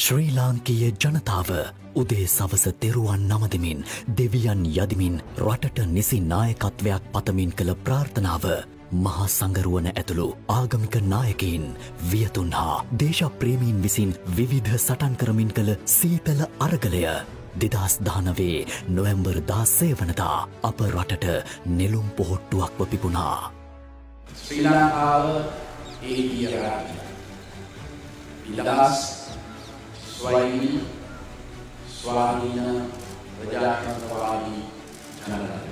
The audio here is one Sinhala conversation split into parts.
ශ්‍රී ලාංකීය ජනතාව උදේ සවස තෙරුවන් නමදමින් දෙවියන් යදිමින් රටට නිසි නායකත්වයක් පතමින් කළ ප්‍රාර්ථනාව මහා සංගරුවන ඇතුළු ආගමික නායකයින් වියතුන් හා දේශප්‍රේමීන් විසින් විවිධ සටන් කරමින් කළ සීතල අරගලය දෙදස් දානවේ නොවැම්බර් දාස්සේ වනතා අප රටට නෙලුම් පොහොට්ටුවක්ව පිපුණා. ශ්‍රී ලංකාව ඒ කියරා. ඉදස් ස්වෛනි ස්වාධීන ප්‍රජාතන්ත්‍රවාදී ජනතාව.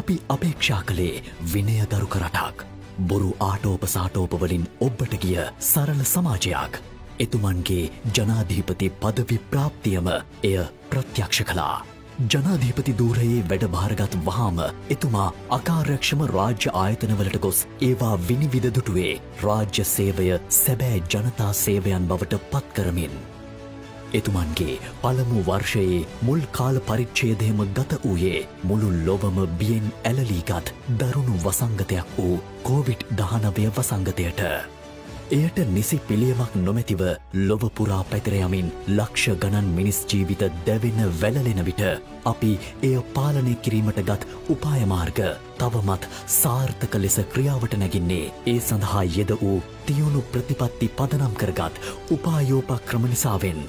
අපි අපේක්ෂා කළේ විනය දරුක රටක්. බොරු ආටෝප සාටෝපවලින් ඔබ්බට ගිය සරල සමාජයක්. එතුමන්ගේ ජනාධීපති පදවි ප්‍රාප්තියම එය ප්‍රත්‍යක්ෂ කලා. ජනාධීපති දූරයේ වැඩ භාරගත් වහාම එතුමා අකාරක්ෂම රාජ්‍ය ආයතනවලට ගොස් ඒවා විනිවිධදුටුවේ රාජ්‍ය සේවය සැබෑ ජනතා සේවයන් බවට පත්කරමින්. එතුමන්ගේ පළමු වර්ෂයේ මුල් කාල පරිච්ඡේදයම ගත වූයේ මුළු ලොවම බියෙන් ඇලලීගත් දරුණු වසංගතයක් වූ කෝවිට් දහනවය වසංගතයට. එයට නිසි පිළියමක් නොමැතිව ලොවපුරා පැතරයමින් ලක්ෂ ගණන් මිනිස් ජීවිත දැවෙන වැලලෙන විට අපි එය පාලනය කිරීමට ගත් උපායමාර්ග තවමත් සාර්ථක ලෙස ක්‍රියාවට නැගින්නේ ඒ සඳහා යෙද වූ තියුණු ප්‍රතිපත්ති පදනම් කරගත් උපායෝපක්‍රම නිසාවෙන්.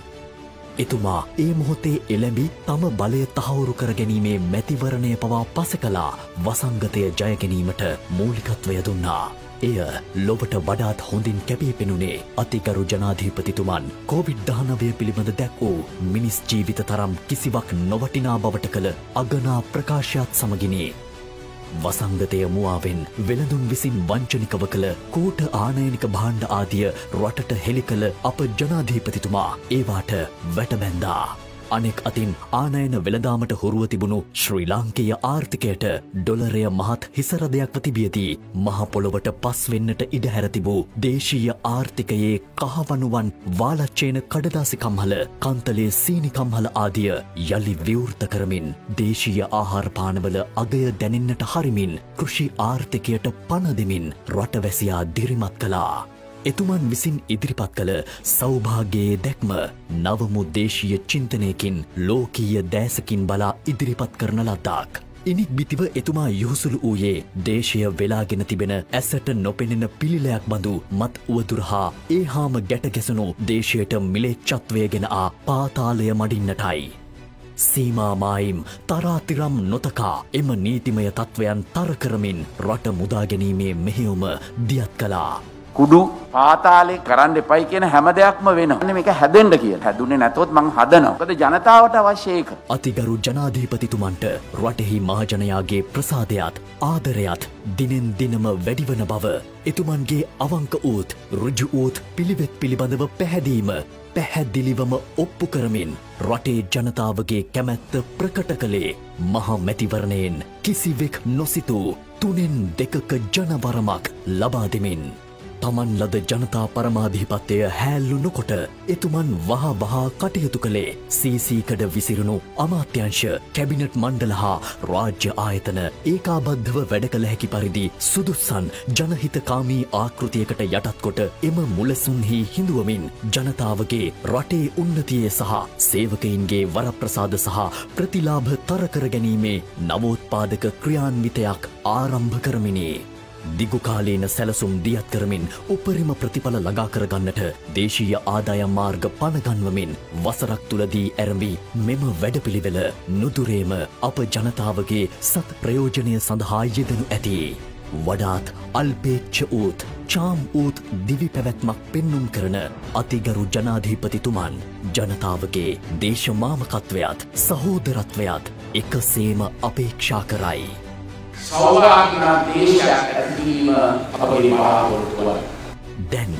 එතුමා ඒ මොහොතේ එළැඹි තම බලය තහවුරු කරගැනීමේ මැතිවරණය පවා පස කලා වසංගතය ජයගැනීමට මූලිකත්වය දුන්නා. එය ලොවට වඩාත් හොඳින් කැපී පෙනුනේ අතිකරු ජනාධීපතිතුමන් කෝවිඩ්ධානවය පිළිබඳ දැක් වූ මිනිස් ජීවිත තරම් කිසිවක් නොවටිනා බවට කළ අගනා ප්‍රකාශයත් සමගිනේ වසංගතය මුවාවෙන් වෙළඳුන් විසින් වංචනිකව කළ කෝට ආනයනික භාණ්ඩ ආදිය රටට හෙළි කළ අප ජනාධීපතිතුමා ඒවාට වැටබැන්දා. අනෙක් අතින් ආනයන වෙළදාමට හුරුව තිබුණු ශ්‍රී ලාංකේය ආර්ථිකයට ඩොලරය මහත් හිසරදයක්ව තිබියදී මහපොළොවට පස්වෙන්නට ඉඩහැරතිබූ දේශීය ආර්ථිකයේ කහවනුවන් වාලච්චේන කඩදාසිකම්හල කන්තලේ සීනිකම්හල ආදිය යළි විවෘත කරමින් දේශීය ආහාරපානවල අගය දැනෙන්නට හරිමින් කෘෂි ආර්ථිකයට පණ දෙමින් රටවැසියා දිරිමත් කලා. එතුමන් විසින් ඉදිරිපත් කළ සෞභාගයේ දැක්ම නවමු දේශීය චින්තනයකින් ලෝකීය දෑසකින් බලා ඉදිරිපත් කරන ලද්දාක්. ඉනික් බිතිව එතුමා යොහුසුළු වූයේ දේශය වෙලාගෙන තිබෙන ඇසට නොපෙනෙන පිළිලයක් බඳු මත් වුවදුරහා ඒ හාම ගැටගැසනු දේශයට මිලේච්චත්වය ගෙන ආ පාතාලය මඩින්නටයි. සීමාමායිම් තරාතිරම් නොතකා එම නීතිමය තත්ත්වයන් තරකරමින් රට මුදාගැනීමේ මෙහෙවුම දියත් කලා. කුඩු පාතාලේ කරන්න එපයි කියන හැම දෙයක්ම වෙනවා. මේක හැදෙන්න කියලා. හැදුනේ නැතොත් මං හදනවා. මොකද ජනතාවට අවශ්‍ය ඒක. අතිගරු ජනාධිපතිතුමන්ට රටෙහි මහජනයාගේ ප්‍රසාදයත් ආදරයත් දිනෙන් දිනම වැඩිවන බව එතුමන්ගේ අවංක වූත් ඍජු වූත් පිළිවෙත් පිළිබඳව පැහැදීම පැහැදිලිවම ඔප්පු කරමින් රටේ ජනතාවගේ කැමැත්ත ප්‍රකට කළේ මහා මැතිවරණයෙන් කිසිවෙක් නොසිතූ තුනෙන් දෙකක ජනවරමක් ලබා දෙමින් තමන් ලද ජනතා පරමාධිපත්තය හැල්ලුණු කොට එතුමන් වහ වහා කටයුතු කළේ සීසීකඩ විසිරුණු අමාත්‍යංශ කැබිනට් මණ්ඩල හා රාජ්‍ය ආයතන ඒකාබද්ධව වැඩ කළ හැකි පරිදි සුදුස්සන් ජනහිතකාමී ආකෘතියකට යටත්කොට එම මුලසුන්හි හිඳුවමින් ජනතාවගේ රටේ උන්නතියේ සහ සේවකයින්ගේ වරප්‍රසාද සහ ප්‍රතිලාභ තරකර ගැනීමේ නවෝත්පාදක ක්‍රියාන්විතයක් ආරම්භ කරමිනේ. දිගුකාලීන සැලසුම් දියත් කරමින් උපරිම ප්‍රතිඵල ළඟා කරගන්නට දේශීය ආදායම් මාර්ග පනගන්වමින් වසරක් තුලදී ඇරඹී මෙම වැඩපිළිවෙල නුදුරේම අප ජනතාවගේ සත් ප්‍රයෝජනය සඳහා යෙදනු ඇති. වඩාත් අල්පේච්ච වූත් චාම් වූත් දිවි පැවැත්මක් පෙන්නුම් කරන අතිගරු ජනාධීපතිතුමන් ජනතාවගේ දේශමාමකත්වයත් සහෝදරත්වයත් එකසේම අපේක්ෂා කරයි. සෞභාගිමත් දේශයක් ඇතිවීම අපේ බලාපොරොත්තුවයි. දැන්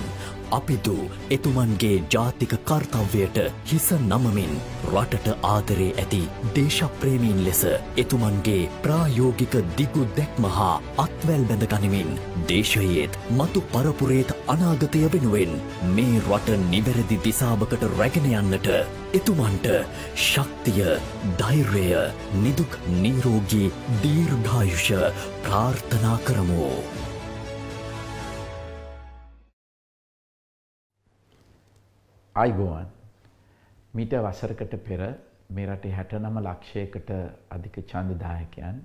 අපි දූ එතුමන්ගේ ජාතික කර්තව්‍යයට හිස නමමින් රටට ආදරේ ඇති දේශප්‍රේමීන් ලෙස එතුමන්ගේ ප්‍රායෝගික දිගු දැක්ම හා අත්වැල් බැඳ ගනිමින් දේශයේත් මතු පරපුරේත් අනාගතය වෙනුවෙන් මේ රට නිවැරදි දිසාභකට රැගෙන යන්නට එතුමන්ට ශක්තිය ධෛර්ය නිදුක් නීරෝගී දීර්ඝායුෂ ප්‍රාර්ථනා කරමෝ. අයිබෝවන් මීට වසරකට පෙර මේ රටේ හැට නම ලක්ෂයකට අධික චන්දදායකයන්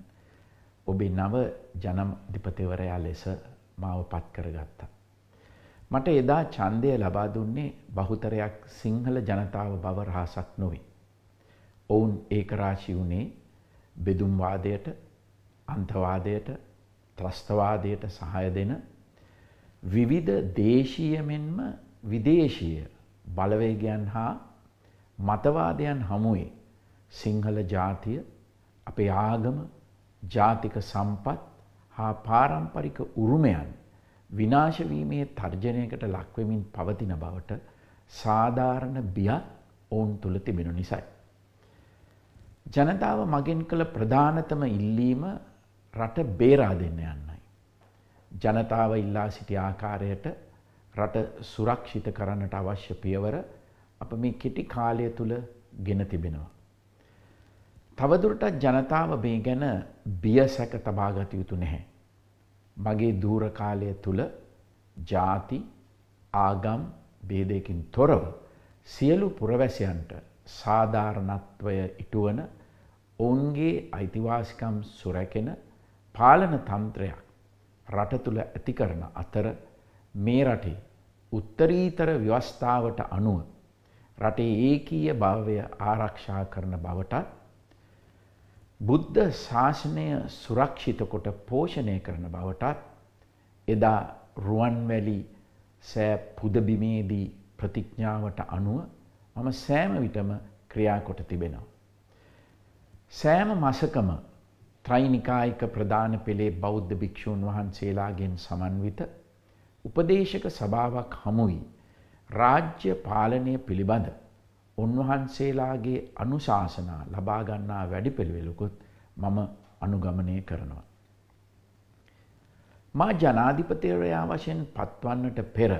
ඔබේ නව ජනම් දිපතිවරයා ලෙස මාව පත් කරගත්තා. මට එදා චන්දය ලබා දුන්නේ බහුතරයක් සිංහල ජනතාව බව රහසක් නොවේ. ඔවුන් ඒකරාශි වුණේ බෙදුම්වාදයට අන්තවාදයට ත්‍රස්තවාදයට සහය දෙන විවිධ දේශීය මෙන්ම විදේශීය බලවේගයන් හා මතවාදයන් හමුවේ සිංහල ජාතිය අපේ ආගම ජාතික සම්පත් හා පාරම්පරික උරුමයන් විනාශවීමේ තර්ජනයකට ලක්වෙමින් පවතින බවට සාධාරණ බියක් ඔවුන් තුළ තිබෙනු නිසයි. ජනතාව මගෙන් කළ ප්‍රධානතම ඉල්ලීම රට බේරා දෙන්න යන්නයි. ජනතාව ඉල්ලා සිටි ආකාරයට රට සුරක්ෂිත කරන්නට අවශ්‍ය පියවර අප මේ කෙටි කාලය තුළ ගෙන තිබෙනවා. තවදුරටත් ජනතාව මේ ගැන බිය සැක තබාගත යුතු නැහැ. මගේ දූර කාලය තුළ ජාති ආගම් බේදයකින් තොරව සියලු පුරවැසියන්ට සාධාරණත්වය ඉටුවන ඔවුන්ගේ අයිතිවාසිකම් සුරැකෙන පාලන තන්ත්‍රයක් රට තුළ ඇති කරන අතර මේ රටේ උත්තරීතර ව්‍යවස්ථාවට අනුව රටේ ඒකීය භාවය ආරක්ෂා කරන බවට බුද්ධ ශාසනය සුරක්ෂිත කොට පෝෂණය කරන බවටත් එදා රුවන්වැලි සෑ පුදබිමේදී ප්‍රතිඥාවට අනුව මම සෑම විටම ක්‍රියාකොට තිබෙනවා. සෑම මසකම ත්‍රයිනිකායික ප්‍රධාන පෙළේ බෞද්ධ භික්‍ෂූන් වහන්සේලාගෙන් සමන්විත උපදේශක සභාවක් හමුයි රාජ්‍ය පාලනය පිළිබඳ උන්වහන්සේලාගේ අනුශාසනා ලබාගන්නා වැඩිපෙළිවෙලකුත් මම අනුගමනය කරනවා. මා ජනාධිපතිවරයා වශයෙන් පත්වන්නට පෙර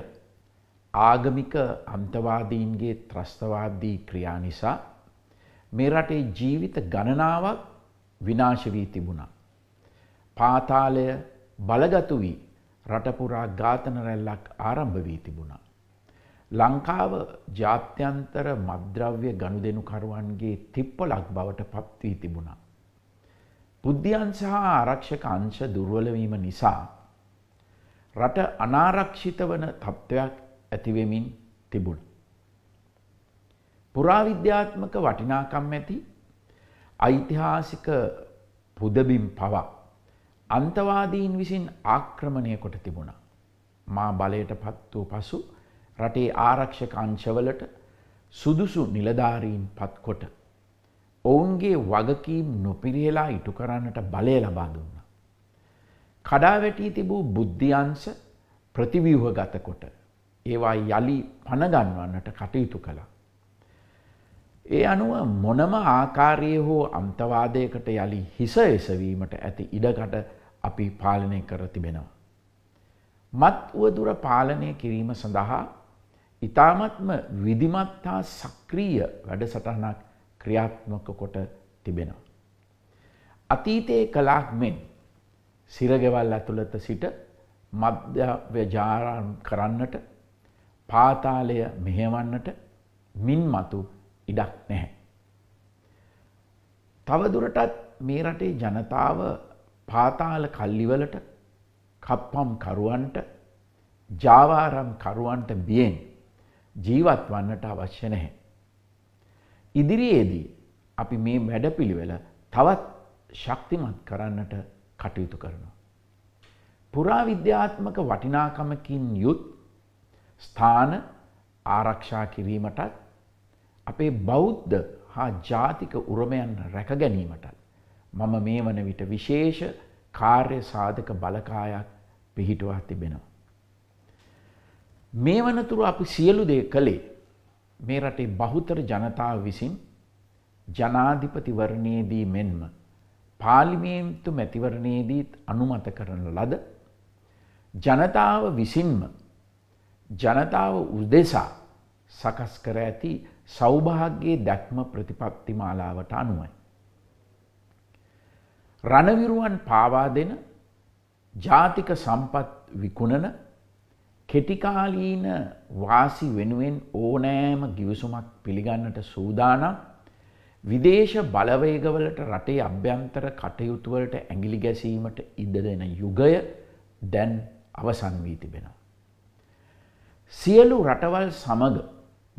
ආගමික අන්තවාදීන්ගේ ත්‍රස්තවාදී ක්‍රියා නිසා මේ රටේ ජීවිත ගණනාවක් විනාශ වී තිබුණා. පාතාලය බලගතු වී රටපුරා ඝාතන රැල්ලක් ආරම්භ වී තිබුණා. ලංකාව ජාත්‍යන්තර මද්‍රව්‍ය ගනුදෙනුකරුවන්ගේ තිප්පලක් බවට පත් වී තිබුණා. බුද්ධියන්ශ හා ආරක්ෂක අංශ දුර්වලවීම නිසා රට අනාරක්ෂිත වන තත්ත්වයක් ඇතිවෙමින් තිබුණ. පුරාවිද්‍යාත්මක වටිනාකම් ඇති ඓතිහාසික පුදබිම් පවක් අන්තවාදීන් විසින් ආක්‍රමණය කොට තිබුණා. මා බලයට පත් වූ පසු රටේ ආරක්ෂක අංශවලට සුදුසු නිලධාරීන් පත්කොට. ඔවුන්ගේ වගකීම් නොපිරිහෙලා ඉටු කරන්නට බලය ලබා දුන්නා. කඩාවැටී තිබූ බුද්ධියන්ස ප්‍රතිවීහ ගතකොට ඒවා යළි පණගන්වන්නට කටයුතු කළා. ඒ අනුව මොනම ආකාරයේ හෝ අන්තවාදයකට යළි හිස එසවීමට ඇති ඉඩකට අපි පාලනය කර තිබෙනවා. මත් වුවදුර පාලනය කිරීම සඳහා ඉතාමත්ම විධිමත්තා සක්‍රීය වැඩසටහනක් ක්‍රියාත්මක කොට තිබෙනවා. අතීතයේ කලාක් මෙන් සිරගෙවල් ඇතුළත සිට මධ්‍යව්‍යජාරම් කරන්නට පාතාලය මෙහෙවන්නට මින් මතු ඉඩක් නැහැ. තවදුරටත් මේ රටේ ජනතාව පාතාල කල්ලිවලට කප්පම් කරුවන්ට ජාවාරම් කරුවන්ට බියෙන් ජීවත් වන්නට අවශ්‍ය නැහැ. ඉදිරියේදී අපි මේ වැඩපිළිවෙල තවත් ශක්තිමත් කරන්නට කටයුතු කරනවා. පුරාවිද්‍යාත්මක වටිනාකමකින් යුත් ස්ථාන ආරක්ෂා කිරීමටත් අපේ බෞද්ධ හා ජාතික උරමයන් රැක ගැනීමටත් මම මේ වන විට විශේෂ කාර්ය සාධක බලකායක් පිහිටුවා තිබෙනවා. මේ වනතුරු අපි සියලු දේ කළේ මේ රටේ බහුතර ජනතාව විසින් ජනාධිපතිවරණයේදී මෙන්ම පාලිමේන්තු මැතිවරණයේදීත් අනුමත කරන ලද ජනතාව විසින්ම ජනතාව උදෙසා සකස් කර ඇති සෞභාග්‍යයේ දැක්ම ප්‍රතිපත්ති මාලාවට අනුවයි. රණවිරුවන් පාවා දෙන ජාතික සම්පත් විකුණන කෙටිකාලීන වාසි වෙනුවෙන් ඕනෑම ගිවිසුමක් පිළිගන්නට සූදානම් විදේශ බලවේගවලට රටේ අභ්‍යන්තර කටයුතුවලට ඇඟිලි ගැසීමට ඉඩ දෙන යුගය දැන් අවසන් වී තිබෙනවා. සියලු රටවල් සමග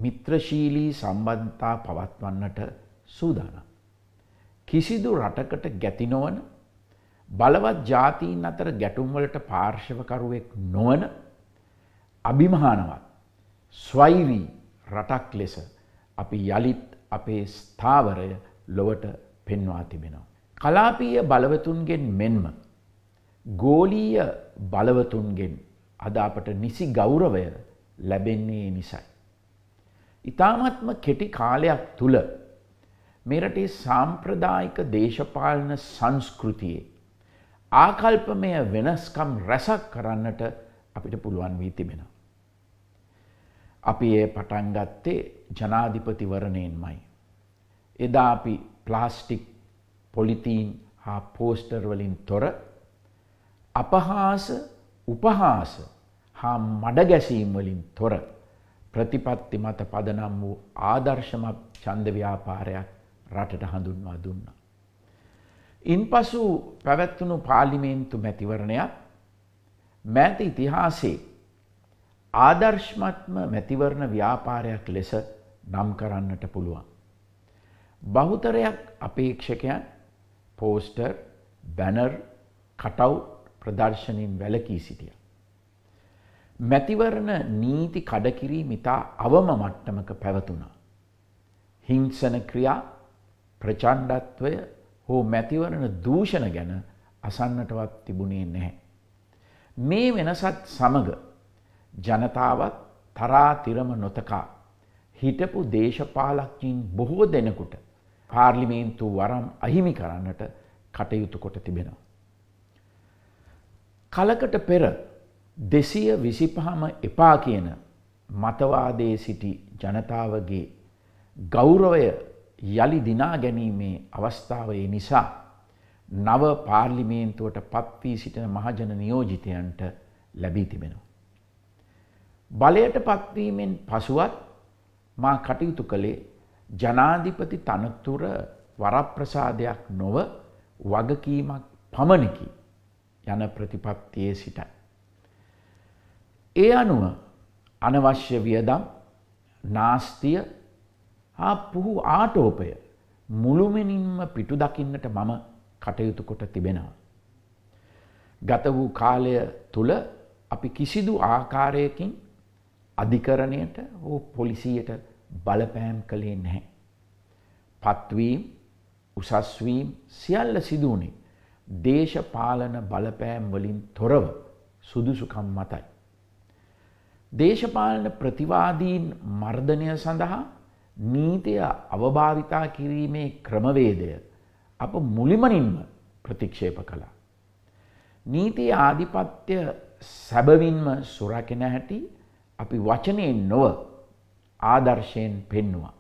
මිත්‍රශීලී සම්බන්ධතා පවත්වන්නට සූදානම්. කිසිදු රටකට ගැතිනොවන බලවත් ජාතීන් අතර ගැටුම්වලට පාර්ශවකරුවෙක් නොවන අභිමහානවත් ස්වෛරී රටක් ලෙස අපි යළිත් අපේ ස්ථාවරය ලොවට පෙන්වා තිබෙනවා. කලාපීය බලවතුන්ගෙන් මෙන්ම ගෝලීය බලවතුන්ගෙන් අද අපට නිසි ගෞරවය ලැබෙන්නේ නිසයි. ඉතාමත්ම කෙටි කාලයක් තුළ මෙරටේ සාම්ප්‍රදායික දේශපාලන සංස්කෘතියේ. ආකල්පමය වෙනස්කම් රැසක් කරන්නට අපිට පුළුවන් වී තිබෙන. අපි ඒ පටන්ගත්තේ ජනාධිපතිවරණයෙන්මයි. එදා අපි ප්ලාස්ටික් පොලිතීන් හා පෝස්ටර්වලින් තොර අපහාස උපහාස හා මඩගැසීම්වලින් තොර ප්‍රතිපත්ති මත පදනම් වූ ආදර්ශමත් චන්දව්‍යාපාරයක් රටට හඳුන්වා දුන්නා. ඉන්පසු පැවැත්වුණු පාර්ලිමේන්තු මැතිවරණයක් මෑත ඉතිහාසේ ආදර්ශමත්ම මැතිවරණ ව්‍යාපාරයක් ලෙස නම් කරන්නට පුළුවන්. බහුතරයක් අපේක්ෂකයන් පෝස්ටර් බැනර් කටව් ප්‍රදර්ශනින් වැලකී සිටිය. මැතිවරණ නීති කඩකිරීම ඉතා අවම මට්ටමක පැවතුනා. හිංසන ක්‍රියා ප්‍රචණ්ඩත්වය හෝ මැතිවරණ දූෂණ ගැන අසන්නටවත් තිබුණේ නැහැ. මේ වෙනසත් සමග ජනතාවත් තරාතිරම නොතකා හිටපු දේශපාලක්කින් බොහෝ දෙනකුට පාර්ලිමේන්තු වරම් අහිමි කරන්නට කටයුතු කොට තිබෙනවා. කලකට පෙර දෙසිය විසිපහම එපා කියන මතවාදයේ සිටි ජනතාවගේ ගෞරවය යළි දිනා ගැනීමේ අවස්ථාවේ නිසා නව පාර්ලිමේන්තුවට පත්වී සිටින මහජන නියෝජිතයන්ට ලැබී තිබෙනවා. බලයට පත්වීමෙන් පසුවත් මා කටයුතු කළේ ජනාධිපති තනතුර වරප්‍රසාදයක් නොව වගකීමක් පමණකි යන ප්‍රතිපත්තියේ සිටයි. ඒ අනුව අනවශ්‍ය වියදම් නාස්තිය ආ පුහු ආටෝපය මුළුමෙනින්ම පිටු දකින්නට මම කටයුතු කොට තිබෙනවා. ගත වූ කාලය තුළ අපි කිසිදු ආකාරයකින් අධිකරණයට හෝ පොලිසියට බලපෑම් කළේ නැහැ. පත්වීම් උසස්වීම් සියල්ල සිදුවනේ දේශපාලන බලපෑම් වලින් තොරව සුදුසුකම් මතයි. දේශපාලන ප්‍රතිවාදීන් මර්ධනය සඳහා නීතිය අවභාවිතා කිරීමේ ක්‍රමවේදය අප මුලිමනින්ම ප්‍රතික්ෂේප කළා. නීති ආධිපත්‍ය සැබවින්ම සුරකෙන හැටි අපි වචනයෙන් නොව ආදර්ශයෙන් පෙන්නවා.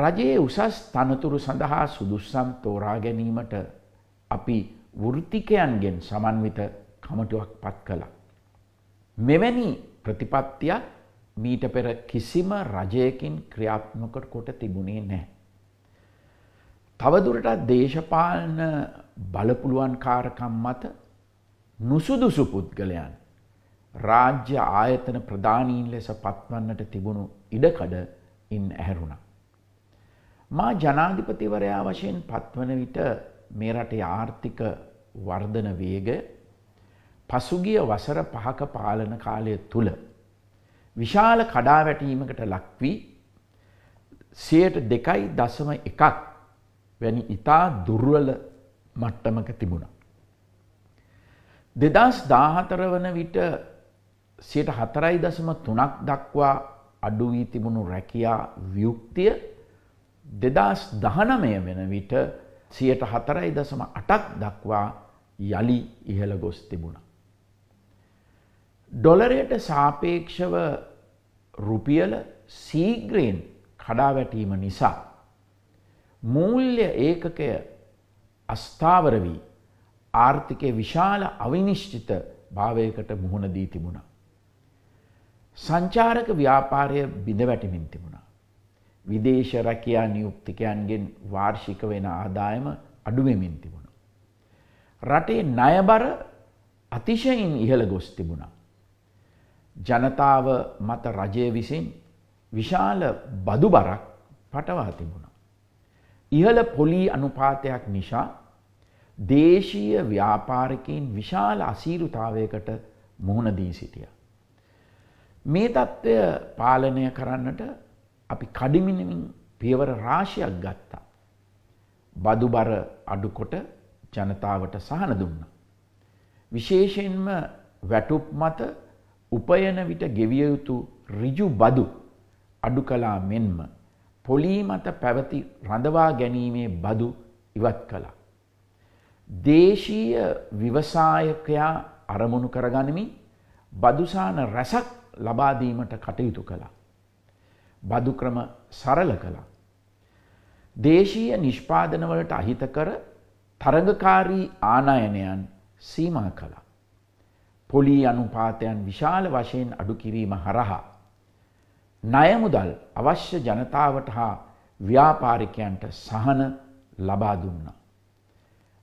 රජයේ උසස් තනතුරු සඳහා සුදුස්සම් තෝරා ගැනීමට අපි වෘතිකයන්ගෙන් සමන්විත කමටුවක් පත් කළ. මෙවැනි ප්‍රතිපත්තියක් මීට පෙර කිසිම රජයකින් ක්‍රියාත්මකට කොට තිබුණේ නෑ. තවදුරටත් දේශපාලන බලපුළුවන් කාරකම් මත නුසුදුසු පුද්ගලයන් රාජ්‍ය ආයතන ප්‍රධානීන් ලෙස පත්වන්නට තිබුණු ඉඩකඩ ඉන් ඇහැරුණා. මා ජනාධිපතිවරයා වශයෙන් පත්වන විට මේ රටේ ආර්ථික වර්ධන වේග පසුගිය වසර පහක පාලන කාලය තුළ විශාල කඩාවැටීමකට ලක්වී සයට දෙකයි දසම එකක් වැනි ඉතා දුර්වල මට්ටමක තිබුණ. දෙදස් දාහතර වන විට සයට හතරයි දසම තුනක් දක්වා අඩුවී තිබුණු රැකයා ව්‍යුක්තිය දෙදස් දහනමය වෙන විට සයට හතරයි දසම අටක් දක්වා යළි ඉහළ ගොස් තිබුණා. ඩොලරයට සාපේක්ෂව රුපියල සීග්‍රයෙන් කඩාවැටීම නිසා. මූල්්‍ය ඒකකය අස්ථාවර වී ආර්ථිකය විශාල අවිනිශ්චිත භාවයකට මුහුණ දී තිබුණා. සංචාරක ව්‍යාපාරය බිඳ වැටිමින් තිබුණා. විදේශ රැකයා නියුක්තිකයන්ගෙන් වාර්ෂික වෙන ආදායම අඩුවමින් තිබුණ. රටේ නයබර අතිශයින් ඉහළ ගොස් තිබුණා. ජනතාව මත රජය විසින් විශාල බදු බරක් පටවා තිබුණා. ඉහළ පොලී අනුපාතයක් නිසා දේශීය ව්‍යාපාරිකයින් විශාල අසීරුතාවයකට මුහුණ දී සිටිය. මේ தত্ত্বය පාලනය කරන්නට අපි කඩිමිනමින් පියවර රාශියක් ගත්තා. බදුබර අඩුකොට ජනතාවට සහන දුන්නා. විශේෂයෙන්ම වැටුප් මත උපයන විට ගෙවිය යුතු ඍජු බදු අඩු කළා මෙන්ම පොලී මත පැවති රඳවා ගැනීමේ බදු ඉවත් කළා. දේශීය විවසායකයා අරමුණු කරගනිමින් බදුසාන රැසක් ලබාදීමට කටයුතු කළා. බදුක්‍රම සරල කළා. දේශීය නිෂ්පාදනවලට අහිතකර තරඟකාරී ආනායනයන් සීමා කළා. පොලී අනුපාතයන් විශාල වශයෙන් අඩු කිරීම හරහා. ණයමුදල් අවශ්‍ය ජනතාවට හා ව්‍යාපාරිකයන්ට සහන ලබා දුන්නා.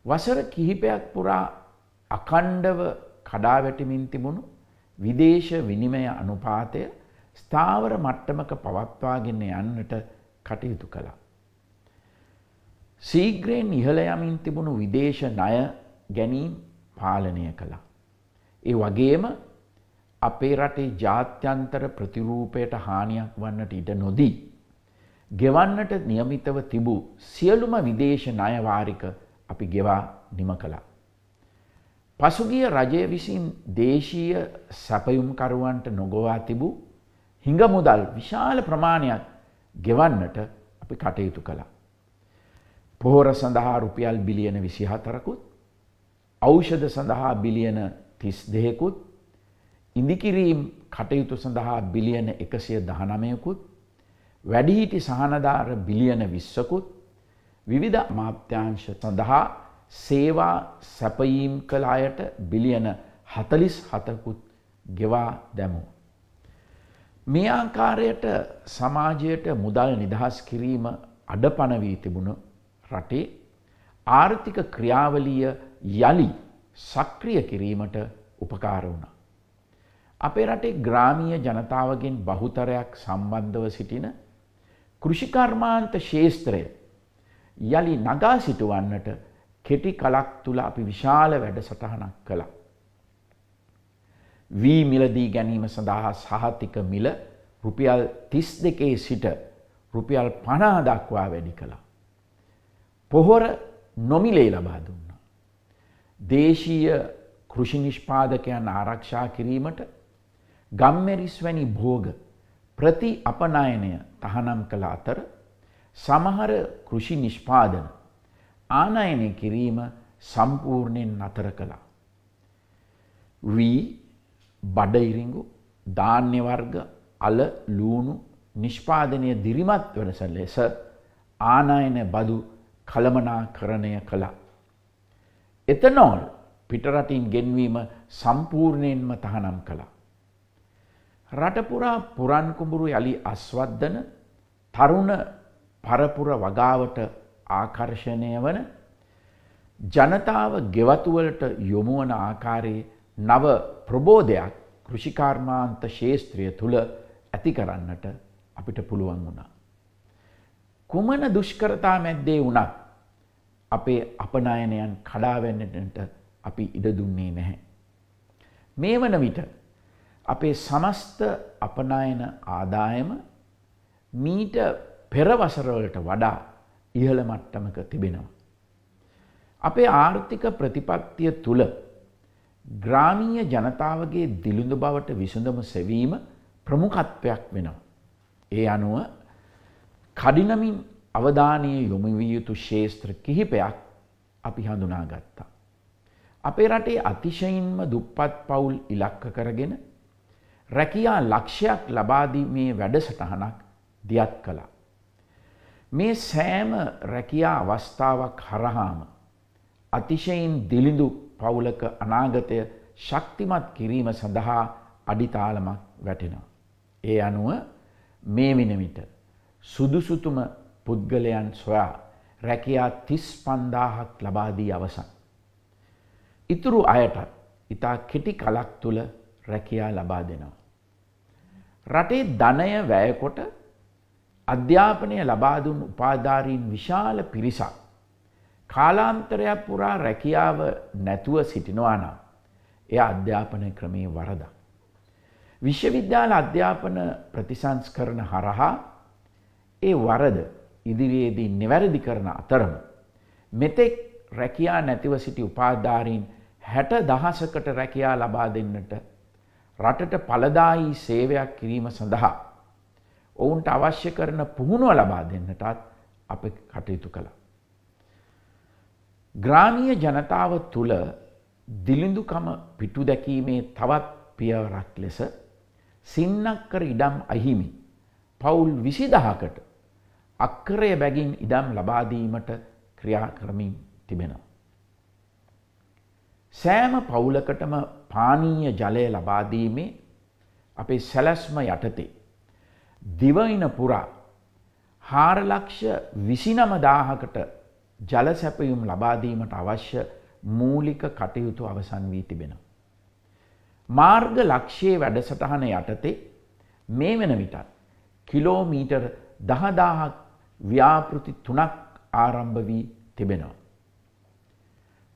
වසර කිහිපයක් පුරා අකණ්ඩව කඩාවැටිමින් තිබුණු විදේශ විනිමය අනුපාතය ස්ථාවර මට්ටමක පවත්වාගෙන යන්නට කටයුතු කළා. සීග්‍රයෙන් ඉහළ යමින් තිබුණු විදේශ ණය ගැනීම් පාලනය කළා. ඒ වගේම අපේ රටේ ජාත්‍යන්තර ප්‍රතිරූපයට හානියක් වන්නට ඉඩ නොදී. ගෙවන්නට නියමිතව තිබූ සියලුම විදේශ ණයවාරික අපි ගෙවා නිම කළා. පසුගිය රජය විසින් දේශීය සැපයුම්කරුවන්ට නොගොවා තිබූ හිඟ මුදල් විශාල ප්‍රමාණයක් ගෙවන්නට අපි කටයුතු කළා. පොහොර සඳහා රුපියල් බිලියන විසිහතරකුත් ඖෂධ සඳහා බිලියන තිස් දෙහෙකුත් ඉදිකිරීම් කටයුතු සඳහා බිලියන එකසිය දහනමයකුත් වැඩිහිටි සහනධාර බිලියන විශ්සකුත් විවිධ මාත්‍යංශ සඳහා සේවා සැපයීම් කළ අයට බිලියන හතලිස් හතකුත් ගෙවා දැමූ. මේ ආකාරයට සමාජයට මුදල් නිදහස් කිරීම අඩපණ වී තිබුණු රටේ ආර්ථික ක්‍රියාවලිය යලි සක්‍රිය කිරීමට උපකාර වුණා. අපේ රටේ ග්‍රාමීය ජනතාවගෙන් බහුතරයක් සම්බන්ධව සිටින කෘෂිකර්මාන්ත ශේස්ත්‍රය යළි නගා සිටුවන්නට කෙටි කලක් තුළ අපි විශාල වැඩසටහනක් කළා. වී මිලදී ගැනීම සඳහා සහතික මිල රුපියල් තිස් දෙකේ සිට රුපියල් පනා දක්වා වැඩි කළා. පොහොර නොමිලේ ලබා දුන්න. දේශීය කෘෂි නිෂ්පාදකයන් ආරක්ෂා කිරීමට ගම්මැරිස් වැනි භෝග ප්‍රති අපනයනය තහනම් කළ අතර සමහර කෘෂි නිෂ්පාදන ආනයනය කිරීම සම්පූර්ණයෙන් නතර කළා. වී බඩඉරිඟු ධාන්‍යවර්ග අල ලූුණු නිෂ්පාදනය දිරිමත් වනස ලෙස ආනායන බදු කළමනා කරණය කළා. එතනෝල් පිටරටින් ගෙන්වීම සම්පූර්ණයෙන්ම තහනම් කළා. රටපුරා පුරන්කුඹුරු යළි අස්වද්දන තරුණ පරපුර වගාවට ආකර්ෂණය වන ජනතාව ගෙවතුවලට යොමුවන ආකාරයේ නව ප්‍රබෝධයක් කෘෂිකාර්මාන්ත ශේෂත්‍රය තුළ ඇති කරන්නට අපිට පුළුවන් වුණා. කුමන දුෂ්කරතා මැද්දේ වුණත් අපේ අපනායනයන් කඩාවැන්නට අපි ඉඩ දුන්නේ නැහැ. මේ වන විට අපේ සමස්ත අපනායන ආදායම මීට පෙරවසරවලට වඩා ඉහළ මට්ටමක තිබෙනවා. අපේ ආර්ථික ප්‍රතිපත්තිය තුළ ග්‍රාමීය ජනතාවගේ දිළිඳු බවට විසඳම සෙවීම ප්‍රමුඛත්වයක් වෙනවා. ඒ අනුව කඩිනමින් අවධානය යොමු විය යුතු ශේස්ත්‍ර කිහිපයක් අපි හඳුනා ගත්තා. අපේ රටේ අතිශයින්ම දුප්පත් පවුල් ඉලක්ක කරගෙන රැකියා ලක්ෂයක් ලබාදීමේ වැඩසටහනක් දියත් කළා. මේ සෑම රැකියා අවස්ථාවක් හරහාම අතිශයින් දිලිඳු පවුලක අනාගතය ශක්තිමත් කිරීම සඳහා අඩිතාලමක් වැටෙනවා. ඒ අනුව මේ විනවිට සුදුසුතුම පුද්ගලයන් සොයා රැකයා තිස් පන්දාහක් ලබාදී අවසන්. ඉතුරු අයට ඉතා කෙටි කලක් තුළ රැකයා ලබා දෙනවා. රටේ ධනය වැයකොට අධ්‍යාපනය ලබාදුන් උපාධාරීන් විශාල පිරිසක්. කාලාන්තරයක් පුරා රැකියාව නැතුව සිටිනවානම්. එය අධ්‍යාපන ක්‍රමේ වරදා. විශ්වවිද්‍යාල අධ්‍යාපන ප්‍රතිසංස්කරන හරහා ඒ වරද ඉදිරියේදී නිවැරදි කරන අතරම මෙතෙක් රැකියා නැතිව සිටි උපාධාරීන් හැට දහසකට රැකියා ලබා දෙන්නට රටට පලදායි සේවයක් කිරීම සඳහා ඔවුන්ට අවශ්‍ය කරන පුහුණුව ලබා දෙන්නටත් අප කටයුතු කළ. ග්‍රාමීය ජනතාව තුළ දිලිඳුකම පිටු දැකීමේ තවත් පියවරක් ලෙස සින්නක්කර ඉඩම් අහිමි පවුල් විසිදහකට අක්කරය බැගින් ඉඩම් ලබාදීමට ක්‍රියා කරමින් තිබෙනවා. සෑම පවුලකටම පානීය ජලය ලබාදීමේ අපේ සැලැස්ම යටතේ. දිවයින පුරා හාරලක්ෂ විසිනමදාහකට ජල සැපයුම් ලබාදීමට අවශ්‍ය මූලික කටයුතු අවසන් වී තිබෙන. මාර්ග ලක්ෂයේ වැඩසටහන යටතේ මේ වෙන විටත් කිලෝමීටර් දහදාහක් ව්‍යාපෘති තුනක් ආරම්භ වී තිබෙනවා.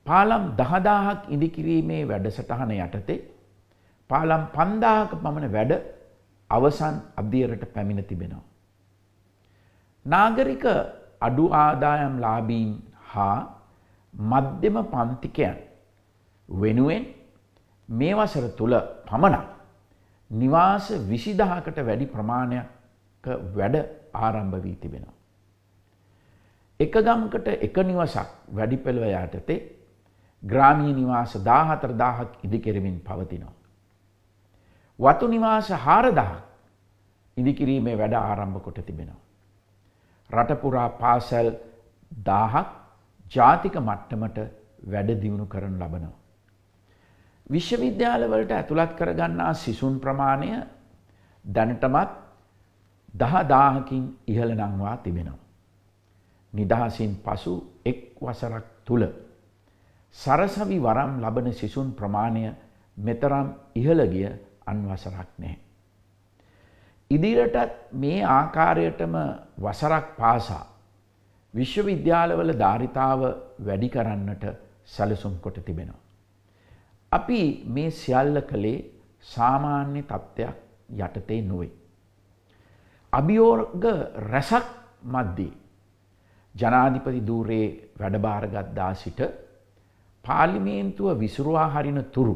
පාලම් දහදාහක් ඉදිකිරීමේ වැඩසටහන යටතේ පාලම් පන්දාහක පමණ වැඩ අවසන් අධ්‍යයරට පැමිණ තිබෙනවා. නාගරික අඩු ආදායම් ලාබීන් හා මධ්‍යම පන්තිකයන් වෙනුවෙන් මේ වසර තුළ පමණක් නිවාස විසිදහකට වැඩි ප්‍රමාණයක වැඩ ආරම්භ වී තිබෙනවා. එක ගමකට එක නිවසක් වැඩි පෙළව යටතේ ග්‍රාමීය නිවාස 14000ක් ඉදිකෙරමින් පවතිනවා. වතු නිවාස 4000ක් ඉදිකිරීමේ වැඩ ආරම්භ කොට තිබෙනවා. රට පුරා පාසල් 1000ක් ජාතික මට්ටමට වැඩ දියුණු කරනු ලබනවා. විශ්වවිද්‍යාල වලට ඇතුළත් කරගන්නා සිසුන් ප්‍රමාණය දැනටමත් 10000කින් ඉහළ නංවා තිබෙනවා. නිදහසින් පසු එක් වසරක් තුළ. සරසවි වරම් ලබන සිසුන් ප්‍රමාණය මෙතරම් ඉහළගිය අන්වසරක් නැහැ. ඉදිරටත් මේ ආකාරයටම වසරක් පාසා විශ්වවිද්‍යාලවල ධාරිතාව වැඩි කරන්නට සැලසුම් කොට තිබෙනවා. අපි මේ සියල්ල කළේ සාමාන්‍ය තත්ත්වයක් යටතේ නොවේ. අභියෝර්ග රැසක් මද්දී ජනාධිපති දූරේ වැඩභාරගත්දා සිට පාලිමේන්තුව විසුරුවා හරින තුරු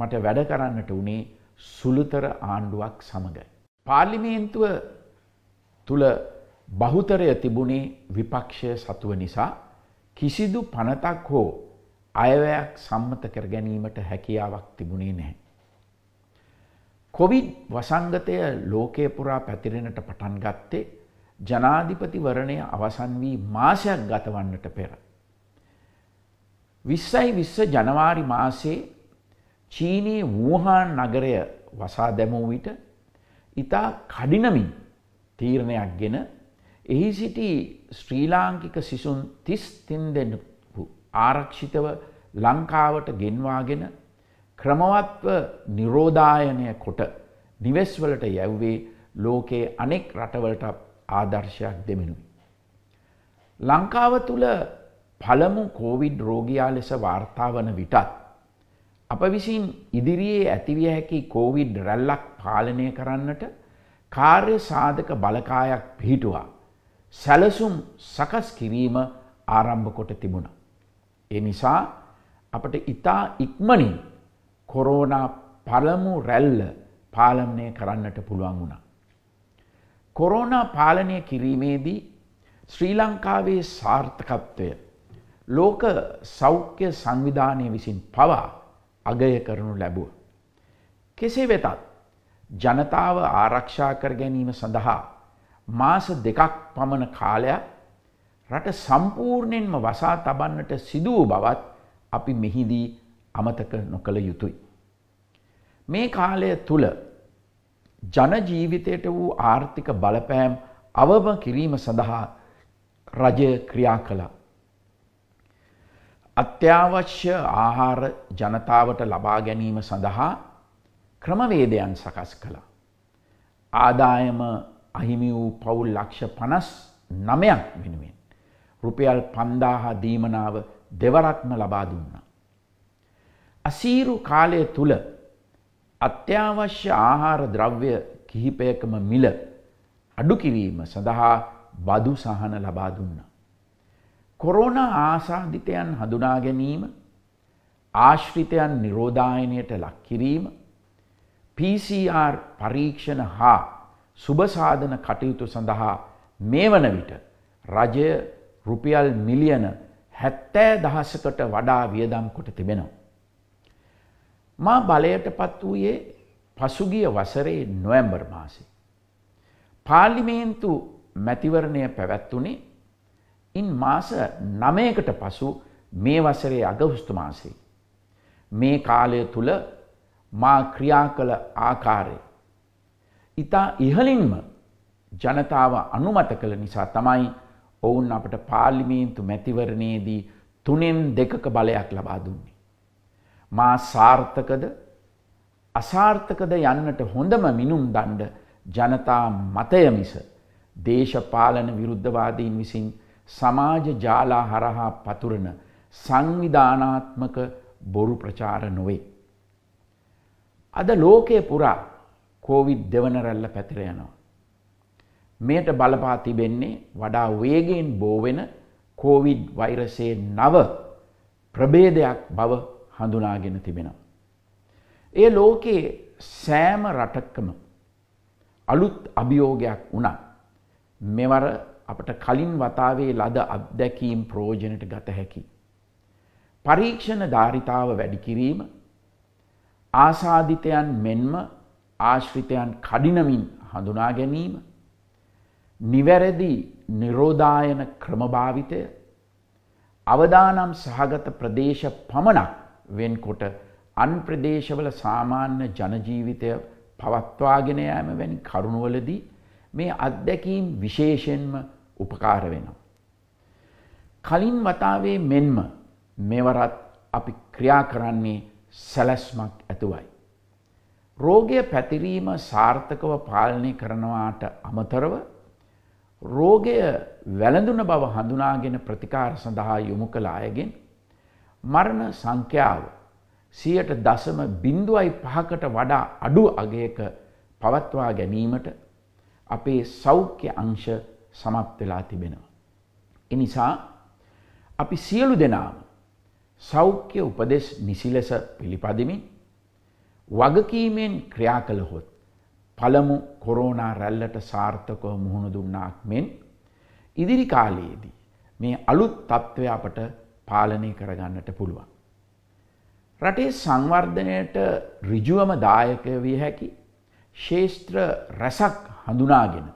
මට වැඩ කරන්නට වනේ සුළුතර ආණ්ඩුවක් සමඟයි. පාර්ලිමේන්තුව තුළ බහුතරය තිබුණේ විපක්ෂය සතුව නිසා කිසිදු පනතක් හෝ අයවැයක් සම්මත කර ගැනීමට හැකියාවක් තිබුණේ නැහැ. කොවිඩ් වසංගතය ලෝකය පුරා පැතිරෙනට පටන් ගත්තේ ජනාධිපතිවරණය අවසන් වී මාසයක් ගතවන්නට පෙර. විස්සයි විස්ස ජනවාරි මාසේ චීනයේ වූහාන් නගරය වසා දැමූ විට ඉතා කඩිනමින් තීරණයක් ගෙන එහි සිටි ශ්‍රී ලාංකික සිසුන් තිස් තින් දෙෙනපු ආරක්ෂිතව ලංකාවට ගෙන්වාගෙන ක්‍රමවත්ව නිරෝධායනය කොට නිවෙස්වලට යැව්වේ ලෝකයේ අනෙක් රටවලට ආදර්ශයක් දෙමෙනුයි. ලංකාව තුළ පළමු කෝවිඩ් රෝගයා ලෙස වාර්තා වන විටත්. අප විසින් ඉදිරියේ ඇතිවිය හැකි කෝවිඩ් රැල්ලක් පාලනය කරන්නට කාර්ය සාධක බලකායක් පිහිටුවා. සැලසුම් සකස් කිරීම ආරම්භ කොට තිබුණ. ඒ නිසා අපට ඉතා ඉක්මනින් කොරෝනා පළමු රැල්ල පාලනය කරන්නට පුළුවන් වුණා. කොරෝනා පාලනය කිරීමේදී ශ්‍රී ලංකාවේ සාර්ථකත්වය ලෝක සෞඛ්‍ය සංවිධානය විසින් පවා අගය කරනු ලැබුව. කෙසේ වෙතත් ජනතාව ආරක්ෂා කර ගැනීම සඳහා මාස දෙකක් පමණ කාලයක් රට සම්පූර්ණයෙන්ම වසා තබන්නට සිදුව බවත් අපි මෙහිදී අමතක නොකළ යුතුයි. මේ කාලය තුළ ජන ජීවිතයට වූ ආර්ථික බලපෑම් අවම කිරීම සඳහා රජය ක්‍රියා කළා. අත්‍යවශ්‍ය ආහාර ජනතාවට ලබා ගැනීම සඳහා ක්‍රමවේදයන් සකස් කළා. ආදායම අහිමි වූ පවුල් ලක්ෂ පනස් නමයක් වෙනුවෙන්. රුපියල් පන්දාහා දීමනාව දෙවරක්ම ලබා දුන්නා. අසීරු කාලය තුළ අත්‍යවශ්‍ය ආහාර ද්‍රව්‍ය කිහිපයකම මිල අඩු කිරීම සඳහා බදු සහන ලබා දුන්නා. කොරෝණ ආසාධිතයන් හඳුනා ගැනීම ආශ්‍රිතයන් නිරෝධායනයට ලක්කිරීම PCR පරීක්ෂණ හා සුභසාධන කටයුතු සඳහා මේ වන විට රජය රුපියල් මිලියන හැත්තෑ දහසකට වඩා වියදම් කොට තිබෙනවා. මා බලයටපත් වූයේ පසුගිය වසරේ නොවැම්බර් මාසේ. පාර්ලිමේන්තු මැතිවරණය පැවැත්වුණේ ඉන් මාස නමයකට පසු මේ වසරේ අගහුස්තු මාසේ. මේ කාලය තුළ මා ක්‍රියා කළ ආකාරය. ඉතා ඉහලින්ම ජනතාව අනුමත කළ නිසා තමයි ඔවුන් අපට පාර්ලිමේන්තු මැතිවරණයේදී තුනෙන් දෙකක බලයක් ලබා දුන්නේ. මා සාර්ථකද අසාර්ථකද යන්නට හොඳම මිනුම් දණ්ඩ ජනතා මතය මිස දේශපාලන විරුද්ධවාදීන් විසින් සමාජ ජාලා හරහා පතුරන සංවිධානාත්මක බොරු ප්‍රචාර නොවේ. අද ලෝකය පුරා කෝවිද් දෙවනරැල්ල පැතිර යනවා. මෙයට බලපා තිබෙන්නේ වඩා වේගෙන් බෝවෙන කෝවිඩ් වෛරසයේ නව ප්‍රබේදයක් බව හඳුනාගෙන තිබෙනවා. ඒ ලෝකයේ සෑම රටක්කම අලුත් අභියෝගයක් වුණා මෙවර අපට කලින් වතාවේ ලද අත්දැකීම් ප්‍රෝජනට ගත හැකි. පරීක්ෂණ ධාරිතාව වැඩිකිරීම ආසාධිතයන් මෙන්ම ආශ්‍රිතයන් කඩිනමින් හඳුනා ගැනීම නිවැරදි නිරෝධායන ක්‍රමභාවිතය අවදානම් සහගත ප්‍රදේශ පමණක් වෙන්කොට අන් ප්‍රදේශවල සාමාන්‍ය ජනජීවිතය පවත්වාගෙන යෑම වැනි කරුණුවලදී මේ අත්දැකීම් විශේෂයෙන්ම උපකාර වෙනවා. කලින් වතාවේ මෙන්ම මෙවරත් අපි ක්‍රියා කරන්නේ සැලැස්මක් ඇතුවයි. රෝගය පැතිරීම සාර්ථකව පාලනය කරනවාට අමතරව රෝගය වැළඳුන බව හඳුනාගෙන ප්‍රතිකාර සඳහා යොමු කළ අයගෙන් මරණ සංඛ්‍යාව සියයට දසම බින්දුවයි පහකට වඩා අඩු අගයක පවත්වා ගැනීමට අපේ සෞඛ්‍ය අංශ සමත් වෙලා තිබෙනවා. එනිසා අපි සියලු දෙනාම සෞඛ්‍ය උපදෙස් නිසිලෙස පිළිපදිමින් වගකීමෙන් ක්‍රියා කළහොත් පළමු කොරෝනා රැල්ලට සාර්ථකව මුහුණ දුන්නාක් මෙන් ඉදිරි කාලයේදී මේ අලුත් තත්ත්වය අපට පාලනය කරගන්නට පුළුවන්. රටේ සංවර්ධනයට ඍජුවම දායක විය හැකි ශේෂත්‍ර රැසක් හඳුනාගෙන.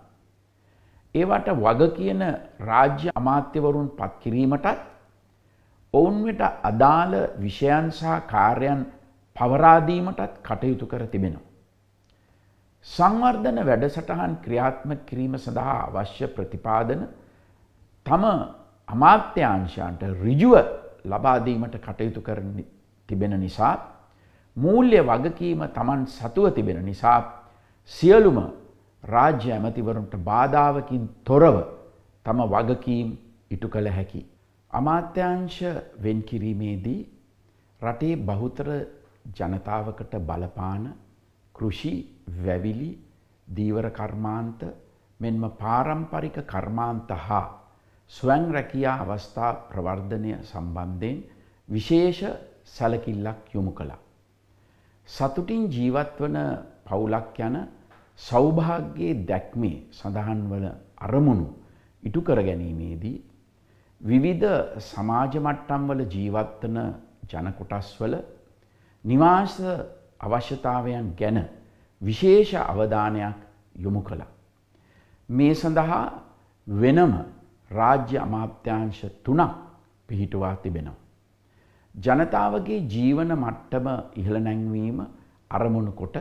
ඒවට වග කියන රාජ්‍ය අමාත්‍යවරුන් පත්කිරීමටත් ඔවුන් වෙට අදාළ විෂයන් සහ කාර්යන් පවරාදීමටත් කටයුතු කර තිබෙනවා. සංවර්ධන වැඩසටහන් ක්‍රියාත්ම කිරීම සඳහා අවශ්‍ය ප්‍රතිපාදන තම අමාත්‍යංශයන්ට ඍජුව ලබාදීමට කටයුතු කර තිබෙන නිසා මූල්‍ය වගකීම තමන් සතුව තිබෙන නිසා සියලුම රාජ්‍ය ඇමතිවරුන්ට බාධාවකින් තොරව තම වගකීම් ඉටු කළ හැකි. අමාත්‍යංශ වෙන් කිරීමේදී රටේ බහුතර ජනතාවකට බලපාන කෘෂි වැවිලි දීවර කර්මාන්ත මෙන්ම පාරම්පරික කර්මාන්ත හා ස්වං රැකියා අවස්ථා ප්‍රවර්ධනය සම්බන්ධයෙන් විශේෂ සැලකිල්ලක් යොමු කළා. සතුටින් ජීවත් වන පවුලක් යන සෞභාග්‍යයේ දැක්මේ සඳහන් වන අරමුණු ඉටු කර ගැනීමේදී විවිධ සමාජ මට්ටම්වල ජීවත් වන ජන කොටස්වල නිවාස අවශ්‍යතාවයන් ගැන විශේෂ අවධානයක් යොමු කළා. මේ සඳහා වෙනම රාජ්‍ය අමාත්‍යංශ තුනක් පිහිටුවා තිබෙනවා. ජනතාවගේ ජීවන මට්ටම ඉහළ නැංවීම අරමුණු කොට